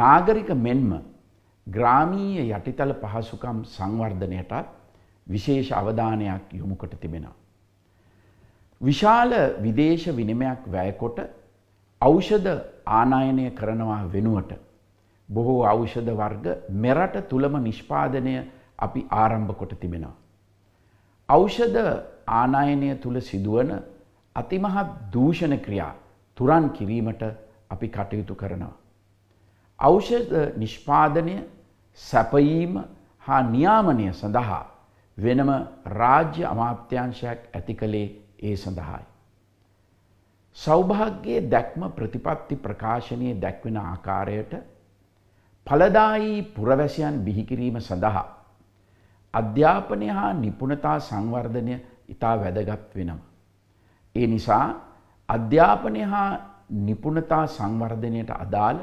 නාගරික මෙන්ම ග්‍රාමීය යටිතල පහසුකම් සංවර්ධනයටත් විශේෂ අවධානයක් යොමු කොට තිබෙනවා. විශාල විදේශ විනිමයක් වැයකොට ඖෂධ ආනායනය කරනවා වෙනුවට බොහෝ ඖෂධ වර්ග මෙරට තුළම නිෂ්පාදනය අපි ආරම්භ කොට තිබෙනවා. ඖෂධ ආනායනය තුළ සිදුවන අතිමහත් දූෂණ ක්‍රියා තුරන් කිරීමට අපි කටයුතු කරනවා. ඖෂධ නිෂ්පාදනය සැපයීම හා නියාමනය සඳහා වෙනම රාජ්‍ය අමාත්‍යංශයක් ඇති කළේ ඒ සඳහායි. සෞභාග්‍යයේ දැක්ම ප්‍රතිපත්ති ප්‍රකාශනයේ දැක්වෙන ආකාරයට පලදායි පුරවැසියන් බිහිකිරීම සඳහා අධ්‍යාපනය හා නිපුණතා සංවර්ධනය ඉතා වැදගත් වෙනවා. ඒ නිසා අධ්‍යාපනය හා නිපුණතා සංවර්ධනයට අදාළ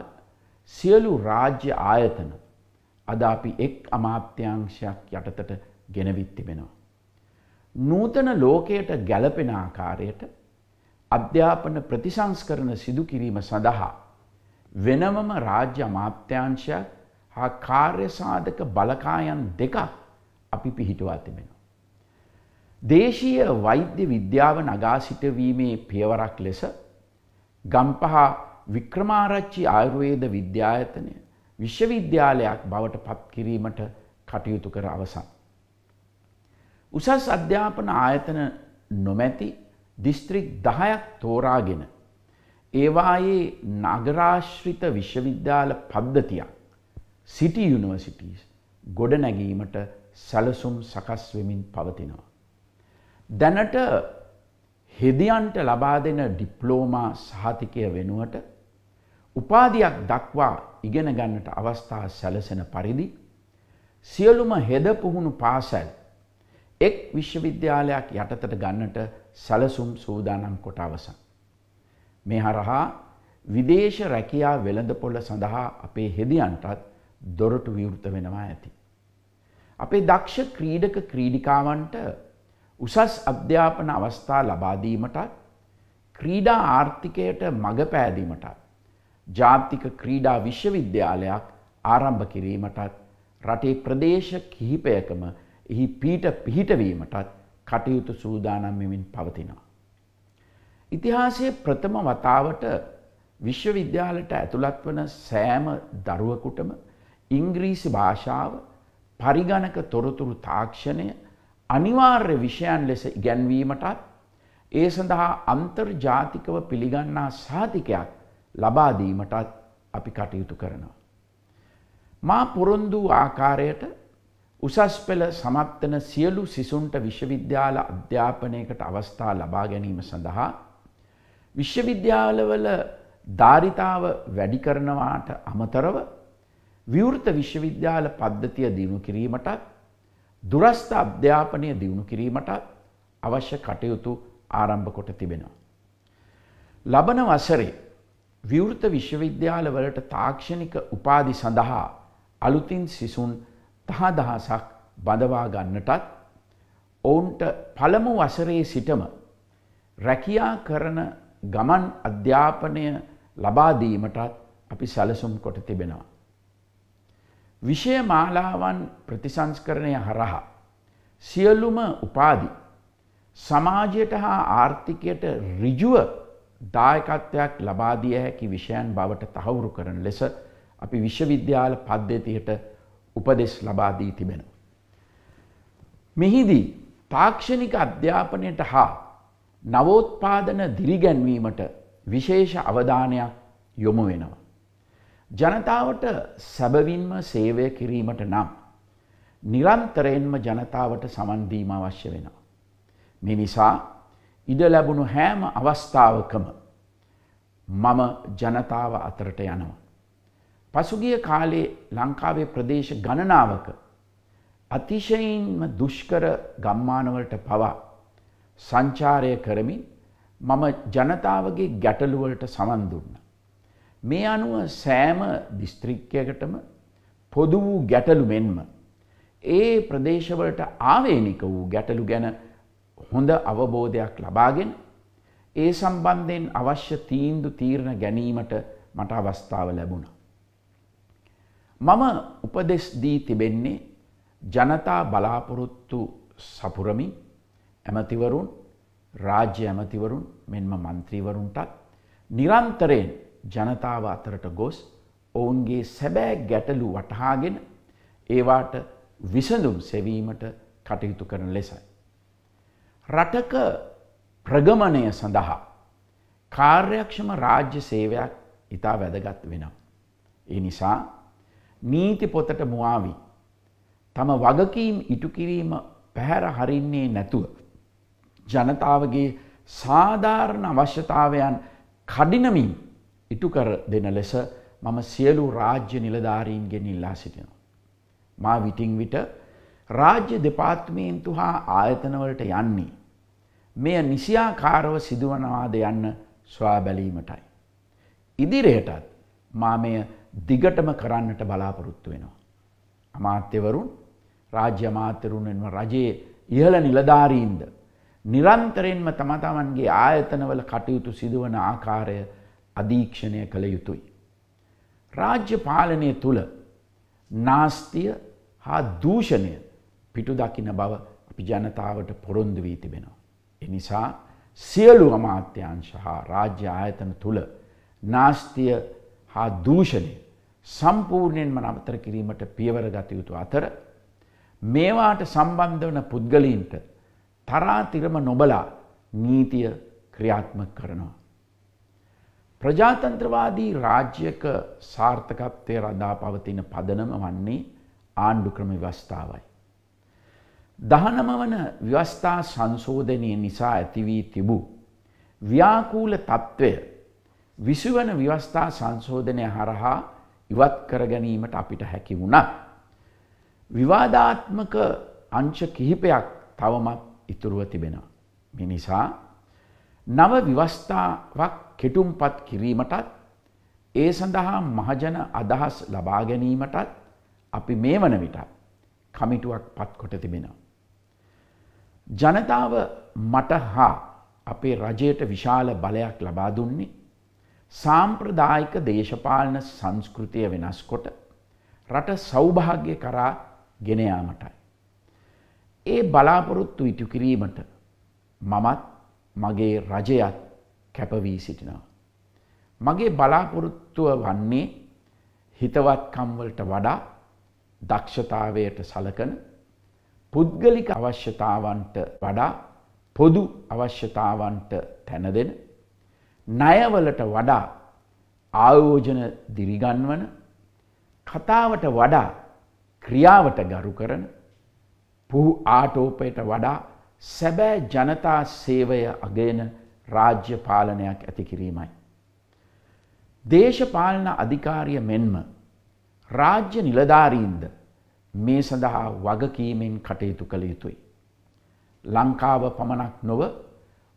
සියලු රාජ්‍ය ආයතන අද අපි එක් අමාත්‍යංශයක් යටතට ගෙනවිත් තිබෙනවා. නූතන ලෝකයට ගැලපෙන ආකාරයට අධ්‍යාපන ප්‍රතිසංස්කරන සිදු කිරීම සඳහා වෙනමම රාජ්‍ය අමාත්‍යංශයක් හා කාර්යසාධක බලකායන් දෙකක් අපි පිහිටවා තිබෙනවා. දේශීය වෛද්‍ය විද්‍යාව නගා සිටවීමේ පියවරක් ලෙස ගම්පහ වික්‍රමාරච්චි ආයුර්වේද විද්‍යායතනය විශ්වවිද්‍යාලයක් බවට පත් කිරීමට කටයුතු කර අවසන්. උසස් අධ්‍යාපන ආයතන නොමැති දිස්ත්‍රික් දහයක් තෝරාගෙන. ඒවායේ නගරාශ්‍රිත විශ්වවිද්‍යාල පද්ධතියක් සිටි යුනිවර්සිටස් ගොඩ නැගීමට සැලසුම් සකස් වෙමින් පවතිනවා. දැනට හෙදියන්ට ලබා දෙන ඩිප්ලෝමා සහතිකය වෙනුවට උපාධියක් දක්වා ඉගෙන ගන්නට අවස්ථා සැලසෙන පරිදි සියලුම හෙද පුහුණු පාසැල් එක් විශ්වවිද්‍යාලයක් යටතට ගන්නට සැලසුම් සූදානම් කොට අවසන්. මේ හරහා විදේශ රැකියා වෙළඳපොළ සඳහා අපේ හෙදියන්ටත් දොරටු විවෘත වෙනවා ඇති. අපේ දක්ෂ ක්‍රීඩක ක්‍රීඩිකාවන්ට උසස් අධ්‍යාපන අවස්ථා ලබාදීමටත් ක්‍රීඩා ආර්ථිකයට මඟ පෑදීමටත් ජාතික ක්‍රීඩා විශ්වවිද්‍යාලයක් ආරම්භ කිරීමටත් රටේ ප්‍රදේශ කිහිපයකම එහි පීට පිහිටවීමටත් කටයුතු සූදානම් මෙමින් පවතිනවා. ඉතිහාසයේ ප්‍රථම වතාවට විශ්වවිද්‍යාලට ඇතුළත් වන සෑම දරුවකුටම ඉංග්‍රීසි භාෂාව පරිගණක තොරතුරු තාක්ෂණය අනිවාර්ය විෂයන් ලෙස ඉගැන්වීමටත් ඒ සඳහා අන්තර්ජාතිකව පිළිගන්නා සාතිකයක් ලබාදීමටත් අපි කටයුතු කරනවා. මා පුරුන්දූ ආකාරයට උසස් පෙළ සමත්වන සියලු සිසුන්ට විශ්වවිද්‍යාල අධ්‍යාපනයකට අවස්ථා ලබා ගැනීම සඳහා විශ්වවිද්‍යාලවල ධාරිතාව වැඩි කරනවාට අමතරව විවෘත විශ්වවිද්‍යාල පද්ධතිය දියුණු කිරීමටත් දුරස්ථ අධ්‍යාපනය දියුණු කිරීමටත් අවශ්‍ය කටයුතු ආරම්භ කොට තිබෙනවා. ලබන වසරේ විවෘත විශ්වවිද්‍යාල වලට තාක්ෂණික උපාධි සඳහා අලුතින් සිසුන් තහදහසක් බඳවා ගන්නටත් ඔවුන්ට පළමු වසරේ සිටම රැකියා කරන ගමන් අධ්‍යාපනය ලබාදීමටත් අපි සැලසුම් කොට තිබෙනවා. විෂය මාලාවන් ප්‍රතිසංස්කරණය හරහා සියලුම උපාදි සමාජයට හා ආර්ථිකයට ඍජුව දායකත්වයක් ලබා දිය හැකි විෂයන් බවට තහවුරු කරන ලෙස අපි විශ්වවිද්‍යාල පද්ධතියට උපදෙස් ලබා දී තිබෙනවා. මෙහිදී තාක්ෂණික අධ්‍යාපනයට හා නවෝත්පාදන දිරිගැන්වීමට විශේෂ අවධානයක් යොමු වෙනවා. ජනතාවට සැබවින්ම සේවය කිරීමට නම්. නිරන්තරයෙන්ම ජනතාවට සමන්දීම අවශ්‍ය වෙනවා. මිනිසා ඉඩ ලැබුණු හෑම අවස්ථාවකම මම ජනතාව අතරට යනවා. පසුගිය කාලේ ලංකාවේ ප්‍රදේශ ගණනාවක අතිශයින්ම දුෂ්කර ගම්මානවලට පවා සංචාරය කරමින් මම ජනතාවගේ ගැටලුවලට සමන් දුන්න. මේ අනුව සෑම දිස්ත්‍රික්කයකටම පොදු වූ ගැටලු මෙන්ම ඒ ප්‍රදේශවලට ආවේනික වූ ගැටලු ගැන හොඳ අවබෝධයක් ලබාගෙන ඒ සම්බන්ධයෙන් අවශ්‍ය තීන්දු තීරණ ගැනීමට මට අවස්ථාව ලැබුණා. මම උපදෙස් දී තිබෙන්නේ ජනතා බලාපොරොත්තු සපුරමින් ඇමතිවරුන් රාජ්‍ය ඇමතිවරුන් මෙන්ම මන්ත්‍රීවරුන්ටත් නිරන්තරයෙන් ජනතාව අතරට ගොස් ඔවුන්ගේ සැබෑ ගැටලු වටහාගෙන ඒවාට විසඳුම් සෙවීමට කටයුතු කරන ලෙසයි. රටක ප්‍රගමණය සඳහා කාර්යක්ෂම රාජ්‍ය සේවයක් ඉතා වැදගත් වෙනවා. ඒ නිසා නීති පොතට මුවාවී තම වගකීම් ඉටුකිරීම පැහැර හරින්නේ නැතුව. ජනතාවගේ සාධාරණ අවශ්‍යතාවයන් කඩිනමින් ඉටුකර දෙන ලෙස මම සියලු රාජ්‍ය නිලධාරීන්ගෙන් ඉල්ලා සිටිනවා. මා විටින් විට රාජ්‍ය දෙපාර්තමේන්තු හා ආයතනවලට යන්නේ. මෙය නිසියාකාරව සිදුවනවාද යන්න ස්වා බැලීමටයි. ඉදිරියටත් මා මෙය දිගටම කරන්නට බලාපොරොත්තු වෙනවා. අමාත්‍යවරුන් රාජ්‍ය අමාත්‍යරුන්ෙන්ම රජයේ ඉහළ නිලධාරීන්ද නිරන්තරයෙන්ම තම තමන්ගේ ආයතනවල කටයුතු සිදුවන ආකාරය අධීක්ෂණය කළ යුතුයි. රාජ්‍ය පාලනය තුළ නාස්තිය හා දූෂණය පිටු දකින බව අපි ජනතාවට පොරොන්දු වී තිබෙනවා. එනිසා සියලු අමාත්‍යංශ හා රාජ්‍ය ආයතන තුළ නාස්තිය හා දූෂණය සම්පූර්ණයෙන්ම නවතර කිරීමට පියවර ගත යුතු අතර මේවාට සම්බන්ධ වන පුද්ගලීන්ට තරාතිරම නොබලා නීතිය ක්‍රියාත්මක කරනවා. ප්‍රජාතන්ත්‍රවාදී රාජ්‍යක සාර්ථකත්වය රදා පවතින පදනම වන්නේ ආණ්ඩු ක්‍රම ව්‍යවස්ථාවයි. දහනම වන ව්‍යවස්ථා සංශෝධනය නිසා ඇතිවී තිබූ. ව්‍යාකූල තත්ත්වය විසුවන ව්‍යවස්ථා සංශෝධනය හරහා ඉවත් කරගැනීමට අපිට හැකි වුණා. විවාධාත්මක අංශ කිහිපයක් තවමත් ඉතුරුව තිබෙන. මිනිසා නව විවස්ථාවක් කෙටුම්පත් කිරීමටත් ඒ සඳහා මහජන අදහස් ලබා ගැනීමටත් අපි මේ වන විටත් කමිටුවක් පත්කොට තිබෙනවා. ජනතාව මට හා අපේ රජයට විශාල බලයක් ලබා දුන්නේ සාම්ප්‍රදායික දේශපාලන සංස්කෘතිය වෙනස් කොට රට සෞභාග්‍ය කරා ගෙනයාමටයි. ඒ බලාපොරොත්තු ඉටු කිරීමට මමත් මගේ රජයත් කැපවී සිටිනවා. මගේ බලාපොරොත්තුව වන්නේ හිතවත්කම්වලට වඩා දක්ෂතාවයට සලකන පුද්ගලික අවශ්‍යතාවන්ට වඩා පොදු අවශ්‍යතාවන්ට තැන දෙෙන ණයවලට වඩා ආයෝජන දිරිගන්වන කතාවට වඩා ක්‍රියාවට ගරු කරන පුහු ආටෝපයට වඩා සැබෑ ජනතා සේවය අගේන රාජ්‍ය පාලනයක් ඇති කිරීමයි. දේශපාලන අධිකාරිය මෙන්ම රාජ්‍ය නිලධාරීන්ද මේ සඳහා වගකීමෙන් කටයුතු කළ යුතුයි. ලංකාව පමණක් නොව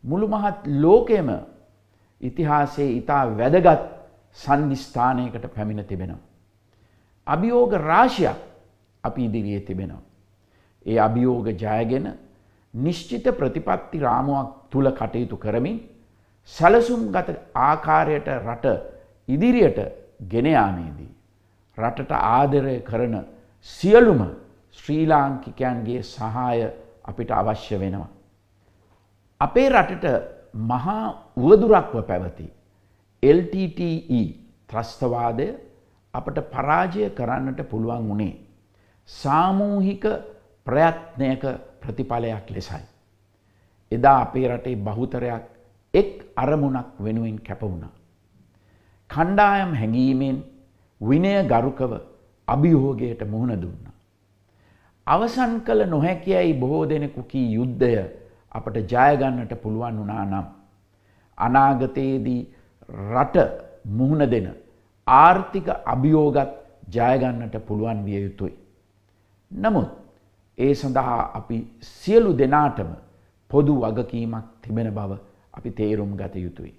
මුළු මහත් ලෝකයම ඉතිහාසයේ ඉතා වැදගත් සන්ධිස්ථානයකට පැමිණ තිබෙනවා. අභියෝග රාශියක් අපි ඉදිරියේ තිබෙනවා. ඒ අභියෝග ජයගෙන නිශ්චිත ප්‍රතිපත්ති රාමුවක් තුළ කටයුතු කරමින් සැලසුම් ගත ආකාරයට රට ඉදිරියට ගෙනයාමේදී. රටට ආදරය කරන සියලුම ශ්‍රී ලාංකිකයන්ගේ සහාය අපිට අවශ්‍ය වෙනවා. අපේ රටට මහා වුවදුරක්ව පැවති. LTTE ත්‍රස්තවාදය අපට පරාජය කරන්නට පුළුවන් වුණේ. සාමූහික ප්‍රයත්නයක ප්‍රතිඵලයක් ලෙසයි. එදා අපේ රටේ බහුතරයක් එක් අරමුණක් වෙනුවෙන් කැප වුණා. කණ්ඩායම් හැඟීමෙන් විනය ගරුකව අභියෝගයට මුහුණ දුන්න. අවසන් කළ නොහැකියයි බොහෝ දෙනෙකු කී යුද්ධය අපට ජයගන්නට පුළුවන් වනා නම්. අනාගතයේදී රට මුහුණ දෙන ආර්ථික අභියෝගත් ජයගන්නට පුළුවන් විය යුතුයි. නමුත් ඒ සඳහා අපි සියලු දෙනාටම පොදු වගකීමක් තිබෙන බව අපි තේරුම් ගත යුතුයි.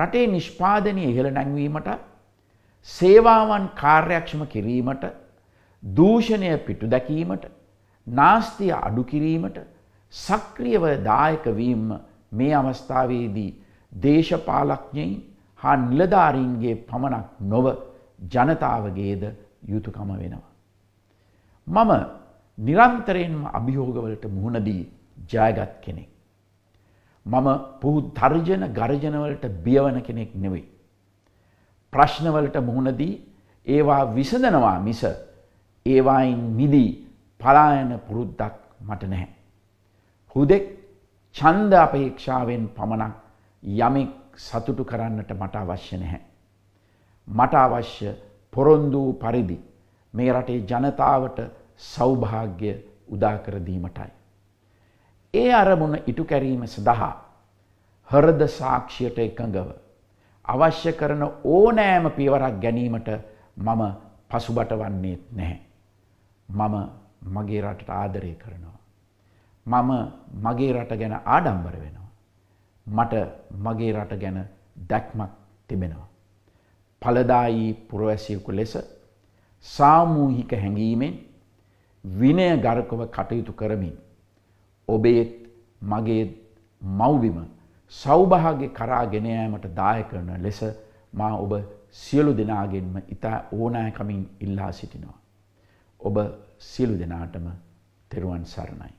රටේ නිෂ්පාදනය ඉහළ නැංවීමට සේවාවන් කාර්යක්ෂම කිරීමට දූෂණය පිටු දැකීමට නාස්තිය අඩු කිරීමට සක්‍රියව දායක වීම මේ අවස්ථාවේදී දේශපාලඥයින් හා නිලධාරීන්ගේ පමණක් නොව ජනතාවගේද යුතුයකම වෙනවා. මම නිරන්තරයෙන්ම අභියෝගවලට මුහුණදී ජයගත් කෙනෙක්. මම පුහු තර්ජන ගර්ජනවලට බියවන කෙනෙක් නෙවෙයි. ප්‍රශ්නවලට මුහුණදී ඒවා විසඳනවා මිස ඒවායින් මිදී පලායන පුරුද්දක් මට නැහැ. හුදෙක් ඡන්ද අපේක්ෂාවෙන් පමණක් යමෙක් සතුටු කරන්නට මට අවශ්‍ය නැහැ. මට අවශ්‍ය පොරොන්දු පරිදි මේ රටේ ජනතාවට සෞභාග්‍ය උදාකර දීමටයි. ඒ අරමුණ ඉටු කැරීම සඳහා හරද සාක්ෂියට එකඟව අවශ්‍ය කරන ඕනෑම පියවරක් ගැනීමට මම පසුබට වන්නේත් නැහැ. මම මගේ රටට ආදරය කරනවා. මම මගේ රට ගැන ආඩම්බර වෙනවා. මට මගේ රට ගැන දැක්මක් තිබෙනවා. පලදායි පුරවැසියකු ලෙස සාමූහික හැඟීමෙන් විනය ගරකව කටයුතු කරමින් ඔබේත් මගේත් මව්බිම සෞභාග්‍ය කරා ගෙනයෑමට දායකරන ලෙස මා ඔබ සියලු දෙනාගෙන්ම ඉතා ඕනෑකමින් ඉල්ලා සිටිනවා. ඔබ සියලු දෙනාටම තෙරුවන් සරණයි.